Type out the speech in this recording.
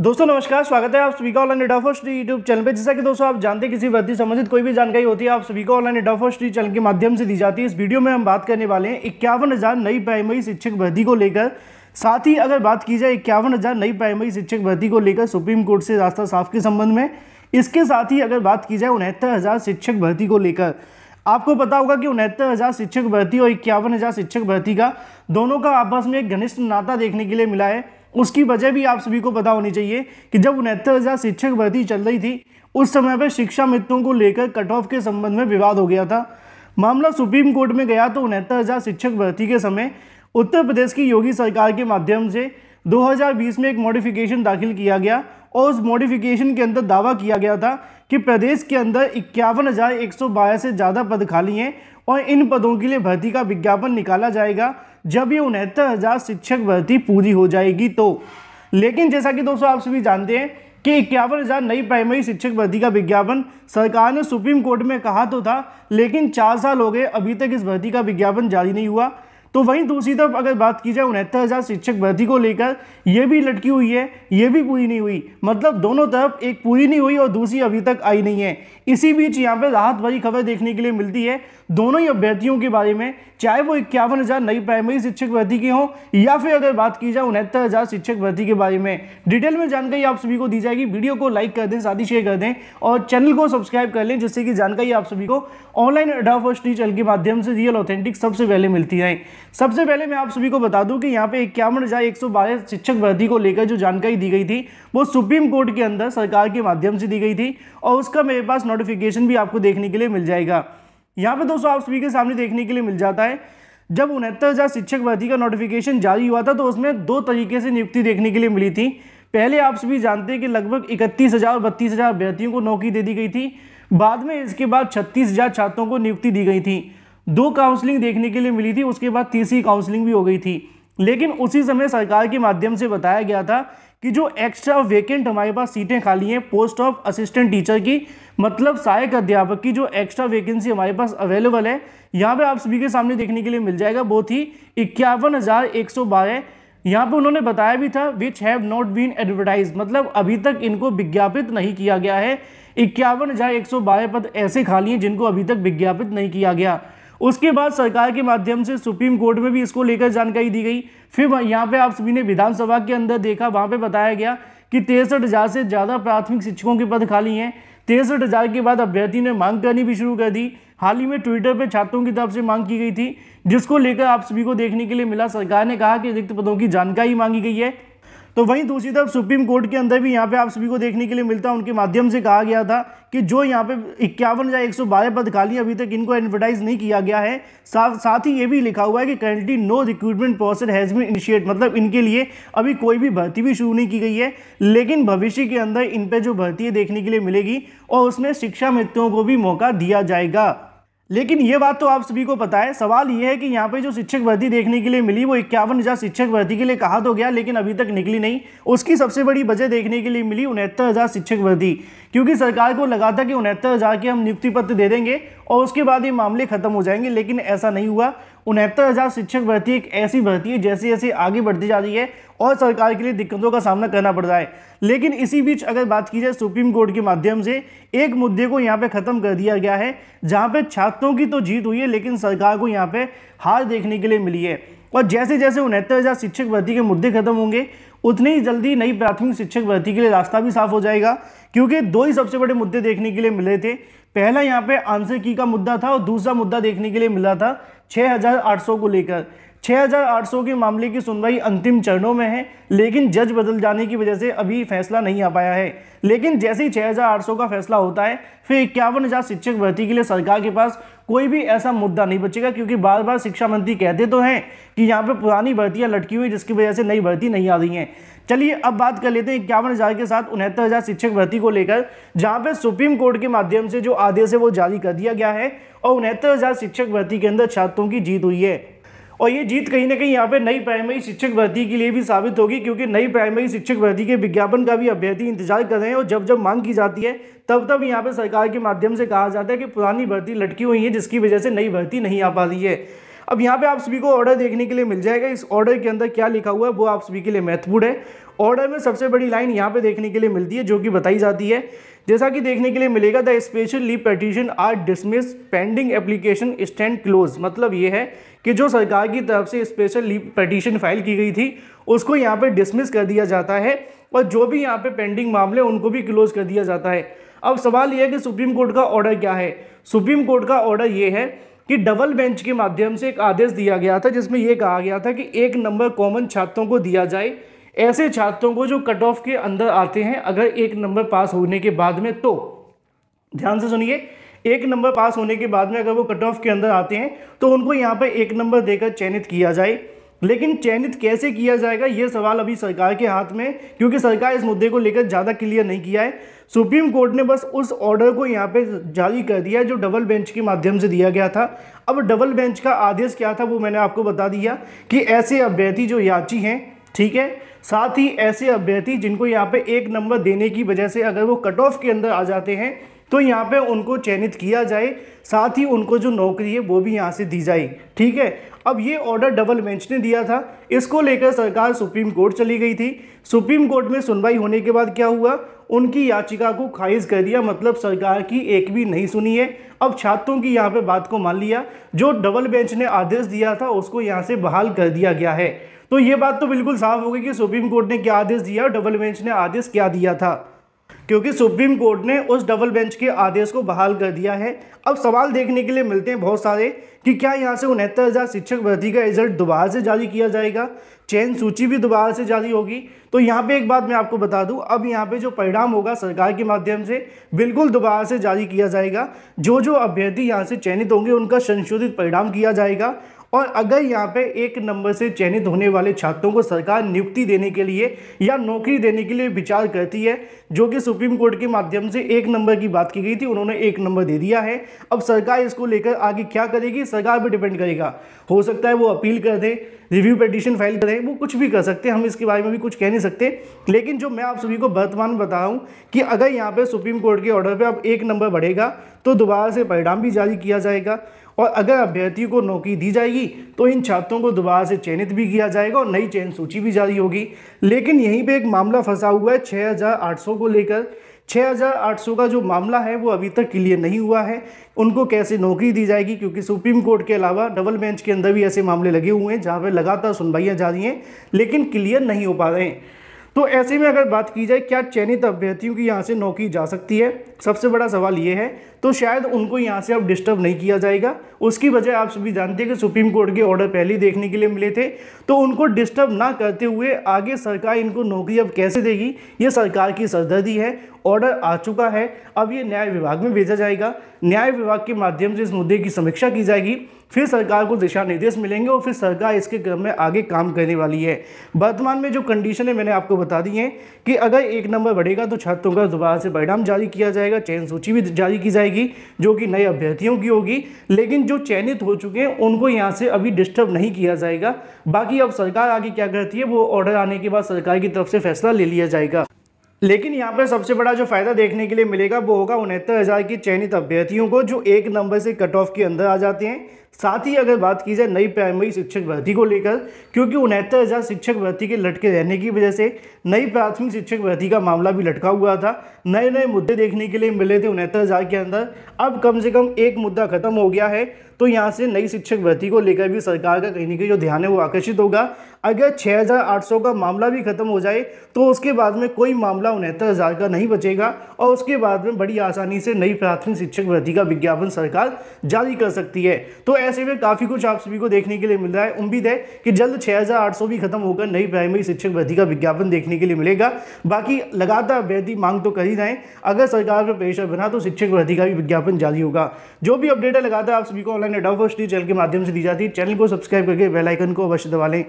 दोस्तों नमस्कार स्वागत है आप सभी का online data first YouTube channel पे जैसा कि दोस्तों आप जानते हैं किसी वृद्धि संबंधित कोई भी जानकारी होती है आप सभी को ऑनलाइन डेटा फर्स्ट चैनल के माध्यम से दी जाती है इस वीडियो में हम बात करने वाले हैं इक्यावन हज़ार नई प्राइमरी शिक्षक भर्ती को लेकर साथ ही अगर बात की जाए इक्यावन हज़ार नई प्राइमरी शिक्षक भर्ती को लेकर सुप्रीम कोर्ट से रास्ता साफ के संबंध में इसके साथ ही अगर बात की जाए उनहत्तर हज़ार शिक्षक भर्ती को लेकर आपको पता होगा कि उनहत्तर हज़ार शिक्षक भर्ती और इक्यावन हज़ार शिक्षक भर्ती का दोनों का आपस में एक घनिष्ठ नाता देखने के लिए मिला है उसकी वजह भी आप सभी को पता होनी चाहिए कि जब उनहत्तर हज़ार शिक्षक भर्ती चल रही थी उस समय पर शिक्षा मित्रों को लेकर कट ऑफ के संबंध में विवाद हो गया था मामला सुप्रीम कोर्ट में गया तो उनहत्तर हज़ार शिक्षक भर्ती के समय उत्तर प्रदेश की योगी सरकार के माध्यम से 2020 में एक मॉडिफिकेशन दाखिल किया गया और उस मॉडिफिकेशन के अंदर दावा किया गया था कि प्रदेश के अंदर इक्यावन से ज़्यादा पद खाली हैं और इन पदों के लिए भर्ती का विज्ञापन निकाला जाएगा जब ये उनहत्तर हज़ार शिक्षक भर्ती पूरी हो जाएगी तो लेकिन जैसा कि दोस्तों आप सभी जानते हैं कि इक्यावन हज़ार नई प्राइमरी शिक्षक भर्ती का विज्ञापन सरकार ने सुप्रीम कोर्ट में कहा तो था लेकिन चार साल हो गए अभी तक इस भर्ती का विज्ञापन जारी नहीं हुआ तो वहीं दूसरी तरफ अगर बात की जाए उनहत्तर हज़ार शिक्षक भर्ती को लेकर ये भी लटकी हुई है ये भी पूरी नहीं हुई मतलब दोनों तरफ एक पूरी नहीं हुई और दूसरी अभी तक आई नहीं है इसी बीच यहाँ पर राहत भरी खबर देखने के लिए मिलती है दोनों ही अभ्यर्थियों के बारे में चाहे वो इक्यावन हज़ार नई प्राइमरी शिक्षक भर्ती की हो या फिर अगर बात की जाए उनहत्तर हज़ार शिक्षक भर्ती के बारे में डिटेल में जानकारी आप सभी को दी जाएगी वीडियो को लाइक कर दें साथ ही शेयर कर दें और चैनल को सब्सक्राइब कर लें जिससे कि जानकारी आप सभी को ऑनलाइन अडा फर्स्ट डिजिटल के माध्यम से रियल ऑथेंटिक सबसे पहले मिलती है सबसे पहले मैं आप सभी को बता दूं कि यहाँ पे इक्यावन हज़ार एक सौ बारह शिक्षक भर्ती को लेकर जो जानकारी दी गई थी वो सुप्रीम कोर्ट के अंदर सरकार के माध्यम से दी गई थी और उसका मेरे पास नोटिफिकेशन भी आपको देखने के लिए मिल जाएगा यहाँ पे दोस्तों आप सभी के सामने देखने के लिए मिल जाता है जब उनहत्तर हज़ार शिक्षक भर्ती का नोटिफिकेशन जारी हुआ था तो उसमें दो तरीके से नियुक्ति देखने के लिए मिली थी पहले आप सभी जानते हैं कि लगभग इकतीस हज़ार बत्तीस हज़ार अभ्यर्थियों को नौकरी दे दी गई थी बाद में इसके बाद छत्तीस हज़ार छात्रों को नियुक्ति दी गई थी दो काउंसलिंग देखने के लिए मिली थी उसके बाद तीसरी काउंसलिंग भी हो गई थी लेकिन उसी समय सरकार के माध्यम से बताया गया था कि जो एक्स्ट्रा वेकेंट हमारे पास सीटें खाली हैं पोस्ट ऑफ असिस्टेंट टीचर की मतलब सहायक अध्यापक की जो एक्स्ट्रा वैकेंसी हमारे पास अवेलेबल है यहाँ पे आप सभी के सामने देखने के लिए मिल जाएगा बहुत ही इक्यावन हज़ार एक सौ बारह यहाँ पर उन्होंने बताया भी था which have not been advertise मतलब अभी तक इनको विज्ञापित नहीं किया गया है इक्यावन हज़ार एक सौ बारह पद ऐसे खाली हैं जिनको अभी तक विज्ञापित नहीं किया गया उसके बाद सरकार के माध्यम से सुप्रीम कोर्ट में भी इसको लेकर जानकारी दी गई फिर यहाँ पे आप सभी ने विधानसभा के अंदर देखा वहाँ पे बताया गया कि तिरसठ हज़ार से ज़्यादा प्राथमिक शिक्षकों के पद खाली हैं तिरसठ हज़ार के बाद अभ्यर्थी ने मांग करनी भी शुरू कर दी हाल ही में ट्विटर पर छात्रों की तरफ से मांग की गई थी जिसको लेकर आप सभी को देखने के लिए मिला सरकार ने कहा कि रिक्त पदों की जानकारी मांगी गई है तो वहीं दूसरी तरफ सुप्रीम कोर्ट के अंदर भी यहाँ पे आप सभी को देखने के लिए मिलता है उनके माध्यम से कहा गया था कि जो यहाँ पे इक्यावन या एक पद खाली अभी तक इनको एडवर्टाइज नहीं किया गया है साथ साथ ही ये भी लिखा हुआ है कि currently no recruitment process has been initiate मतलब इनके लिए अभी कोई भी भर्ती भी शुरू नहीं की गई है लेकिन भविष्य के अंदर इन पर जो भर्ती देखने के लिए मिलेगी और उसमें शिक्षा मित्रों को भी मौका दिया जाएगा लेकिन ये बात तो आप सभी को पता है सवाल ये है कि यहाँ पे जो शिक्षक भर्ती देखने के लिए मिली वो इक्यावन हज़ार शिक्षक भर्ती के लिए कहा तो गया लेकिन अभी तक निकली नहीं उसकी सबसे बड़ी वजह देखने के लिए मिली उनहत्तर हज़ार शिक्षक भर्ती क्योंकि सरकार को लगा था कि उनहत्तर हज़ार के हम नियुक्ति पत्र दे देंगे और उसके बाद ये मामले खत्म हो जाएंगे लेकिन ऐसा नहीं हुआ उनहत्तर हज़ार शिक्षक भर्ती एक ऐसी भर्ती है जैसे जैसे आगे बढ़ती जा रही है और सरकार के लिए दिक्कतों का सामना करना पड़ रहा है लेकिन इसी बीच अगर बात की जाए सुप्रीम कोर्ट के माध्यम से एक मुद्दे को यहाँ पे ख़त्म कर दिया गया है जहाँ पे छात्रों की तो जीत हुई है लेकिन सरकार को यहाँ पे हार देखने के लिए मिली है और जैसे जैसे उनहत्तर हज़ार शिक्षक भर्ती के मुद्दे खत्म होंगे उतनी ही जल्दी नई प्राथमिक शिक्षक भर्ती के लिए रास्ता भी साफ हो जाएगा क्योंकि दो ही सबसे बड़े मुद्दे देखने के लिए मिले थे पहला यहाँ पे आंसर की का मुद्दा था और दूसरा मुद्दा देखने के लिए मिला था 6800 को लेकर 6800 के मामले की सुनवाई अंतिम चरणों में है लेकिन जज बदल जाने की वजह से अभी फैसला नहीं आ पाया है लेकिन जैसे ही 6800 का फैसला होता है फिर इक्यावन शिक्षक भर्ती के लिए सरकार के पास कोई भी ऐसा मुद्दा नहीं बचेगा क्योंकि बार बार शिक्षा मंत्री कहते तो हैं कि यहाँ पर पुरानी भर्तियाँ लटकी हुई जिसकी वजह से नई भर्ती नहीं आ रही हैं चलिए अब बात कर लेते हैं इक्यावन हज़ार के साथ उनहत्तर हज़ार शिक्षक भर्ती को लेकर जहाँ पर सुप्रीम कोर्ट के माध्यम से जो आदेश है वो जारी कर दिया गया है और उनहत्तर हज़ार शिक्षक भर्ती के अंदर छात्रों की जीत हुई है और ये जीत कहीं ना कहीं यहाँ पे नई प्राइमरी शिक्षक भर्ती के लिए भी साबित होगी क्योंकि नई प्राइमरी शिक्षक भर्ती के विज्ञापन का भी अभ्यर्थी इंतजार कर रहे हैं और जब जब मांग की जाती है तब तब यहाँ पे सरकार के माध्यम से कहा जाता है कि पुरानी भर्ती लटकी हुई है जिसकी वजह से नई भर्ती नहीं आ पा रही है अब यहाँ पे आप सभी को ऑर्डर देखने के लिए मिल जाएगा इस ऑर्डर के अंदर क्या लिखा हुआ है वो आप सभी के लिए महत्वपूर्ण है ऑर्डर में सबसे बड़ी लाइन यहाँ पे देखने के लिए मिलती है जो कि बताई जाती है जैसा कि देखने के लिए मिलेगा the special leave petition are dismiss pending application stand close मतलब ये है कि जो सरकार की तरफ से स्पेशल लीव पटिशन फाइल की गई थी उसको यहाँ पे डिसमिस कर दिया जाता है और जो भी यहाँ पे पेंडिंग मामले उनको भी क्लोज कर दिया जाता है अब सवाल यह है कि सुप्रीम कोर्ट का ऑर्डर क्या है सुप्रीम कोर्ट का ऑर्डर ये है कि डबल बेंच के माध्यम से एक आदेश दिया गया था जिसमें यह कहा गया था कि एक नंबर कॉमन छात्रों को दिया जाए ऐसे छात्रों को जो कट ऑफ के अंदर आते हैं अगर एक नंबर पास होने के बाद में तो ध्यान से सुनिए एक नंबर पास होने के बाद में अगर वो कट ऑफ के अंदर आते हैं तो उनको यहाँ पर एक नंबर देकर चयनित किया जाए लेकिन चयनित कैसे किया जाएगा ये सवाल अभी सरकार के हाथ में क्योंकि सरकार इस मुद्दे को लेकर ज़्यादा क्लियर नहीं किया है सुप्रीम कोर्ट ने बस उस ऑर्डर को यहाँ पे जारी कर दिया जो डबल बेंच के माध्यम से दिया गया था अब डबल बेंच का आदेश क्या था वो मैंने आपको बता दिया कि ऐसे अभ्यर्थी जो याची हैं ठीक है साथ ही ऐसे अभ्यर्थी जिनको यहाँ पे एक नंबर देने की वजह से अगर वो कट ऑफ के अंदर आ जाते हैं तो यहाँ पे उनको चयनित किया जाए साथ ही उनको जो नौकरी है वो भी यहाँ से दी जाए ठीक है अब ये ऑर्डर डबल बेंच ने दिया था इसको लेकर सरकार सुप्रीम कोर्ट चली गई थी सुप्रीम कोर्ट में सुनवाई होने के बाद क्या हुआ उनकी याचिका को खारिज कर दिया मतलब सरकार की एक भी नहीं सुनी है अब छात्रों की यहाँ पे बात को मान लिया जो डबल बेंच ने आदेश दिया था उसको यहाँ से बहाल कर दिया गया है तो ये बात तो बिल्कुल साफ हो गई कि सुप्रीम कोर्ट ने क्या आदेश दिया और डबल बेंच ने आदेश क्या दिया था क्योंकि सुप्रीम कोर्ट ने उस डबल बेंच के आदेश को बहाल कर दिया है अब सवाल देखने के लिए मिलते हैं बहुत सारे कि क्या यहाँ से उनहत्तर हज़ार शिक्षक भर्ती का रिजल्ट दोबारा से जारी किया जाएगा चयन सूची भी दोबारा से जारी होगी तो यहाँ पे एक बात मैं आपको बता दूँ अब यहाँ पे जो परिणाम होगा सरकार के माध्यम से बिल्कुल दोबारा से जारी किया जाएगा जो जो अभ्यर्थी यहाँ से चयनित होंगे उनका संशोधित परिणाम किया जाएगा और अगर यहाँ पे एक नंबर से चयनित होने वाले छात्रों को सरकार नियुक्ति देने के लिए या नौकरी देने के लिए विचार करती है जो कि सुप्रीम कोर्ट के माध्यम से एक नंबर की बात की गई थी उन्होंने एक नंबर दे दिया है अब सरकार इसको लेकर आगे क्या करेगी सरकार पर डिपेंड करेगा हो सकता है वो अपील कर दें रिव्यू पटिशन फाइल करें वो कुछ भी कर सकते हैं हम इसके बारे में भी कुछ कह नहीं सकते लेकिन जो मैं आप सभी को वर्तमान बता रहा हूँ कि अगर यहाँ पर सुप्रीम कोर्ट के ऑर्डर पर अब एक नंबर बढ़ेगा तो दोबारा से परिणाम भी जारी किया जाएगा और अगर अभ्यर्थी को नौकरी दी जाएगी तो इन छात्रों को दोबारा से चयनित भी किया जाएगा और नई चयन सूची भी जारी होगी लेकिन यहीं पर एक मामला फंसा हुआ है 6,800 को लेकर 6,800 का जो मामला है वो अभी तक क्लियर नहीं हुआ है उनको कैसे नौकरी दी जाएगी क्योंकि सुप्रीम कोर्ट के अलावा डबल बेंच के अंदर भी ऐसे मामले लगे हुए हैं जहाँ पर लगातार सुनवाइयाँ जारी हैं लेकिन क्लियर नहीं हो पा रहे हैं तो ऐसे में अगर बात की जाए क्या चयनित अभ्यर्थियों की यहाँ से नौकरी जा सकती है सबसे बड़ा सवाल ये है तो शायद उनको यहाँ से अब डिस्टर्ब नहीं किया जाएगा उसकी वजह आप सभी जानते हैं कि सुप्रीम कोर्ट के ऑर्डर पहले ही देखने के लिए मिले थे तो उनको डिस्टर्ब ना करते हुए आगे सरकार इनको नौकरी अब कैसे देगी ये सरकार की सरदर्दी है ऑर्डर आ चुका है अब ये न्याय विभाग में भेजा जाएगा न्याय विभाग के माध्यम से इस मुद्दे की समीक्षा की जाएगी फिर सरकार को दिशा निर्देश मिलेंगे और फिर सरकार इसके क्रम में आगे काम करने वाली है वर्तमान में जो कंडीशन है मैंने आपको बता दी है कि अगर एक नंबर बढ़ेगा तो छात्रों का दोबारा से परिणाम जारी किया जाएगा चयन सूची भी जारी की जाएगी जो कि नए अभ्यर्थियों की होगी लेकिन जो चयनित हो चुके हैं उनको यहाँ से अभी डिस्टर्ब नहीं किया जाएगा बाकी अब सरकार आगे क्या करती है वो ऑर्डर आने के बाद सरकार की तरफ से फैसला ले लिया जाएगा लेकिन यहाँ पर सबसे बड़ा जो फायदा देखने के लिए मिलेगा वो होगा उनहत्तर हज़ार की चयनित अभ्यर्थियों को जो एक नंबर से कट ऑफ के अंदर आ जाते हैं साथ ही अगर बात की जाए नई प्राइमरी शिक्षक भर्ती को लेकर क्योंकि उनहत्तर हज़ार शिक्षक भर्ती के लटके रहने की वजह से नई प्राथमिक शिक्षक भर्ती का मामला भी लटका हुआ था नए नए मुद्दे देखने के लिए मिले थे उनहत्तर हज़ार के अंदर अब कम से कम एक मुद्दा खत्म हो गया है तो यहाँ से नई शिक्षक भर्ती को लेकर भी सरकार का कहीं ना कहीं जो ध्यान है वो आकर्षित होगा अगर 6,800 का मामला भी खत्म हो जाए तो उसके बाद में कोई मामला उनहत्तर हज़ार का नहीं बचेगा और उसके बाद में बड़ी आसानी से नई प्राथमिक शिक्षक भर्ती का विज्ञापन सरकार जारी कर सकती है तो ऐसे में काफ़ी कुछ आप सभी को देखने के लिए मिल रहा है उम्मीद है कि जल्द सौ भी खत्म होकर नई प्राइमरी शिक्षक भर्ती का विज्ञापन देखने के लिए मिलेगा बाकी लगातार अभ्यर्थी मांग तो कर ही जाए अगर सरकार पर प्रेशर बना तो शिक्षक भर्ती का भी विज्ञापन जारी होगा जो भी अपडेट है लगातार आप सभी को ऑनलाइन अडाउ चैनल के माध्यम से दी जाती है चैनल को सब्सक्राइब करके बेलाइकन को अवश्य दबा लें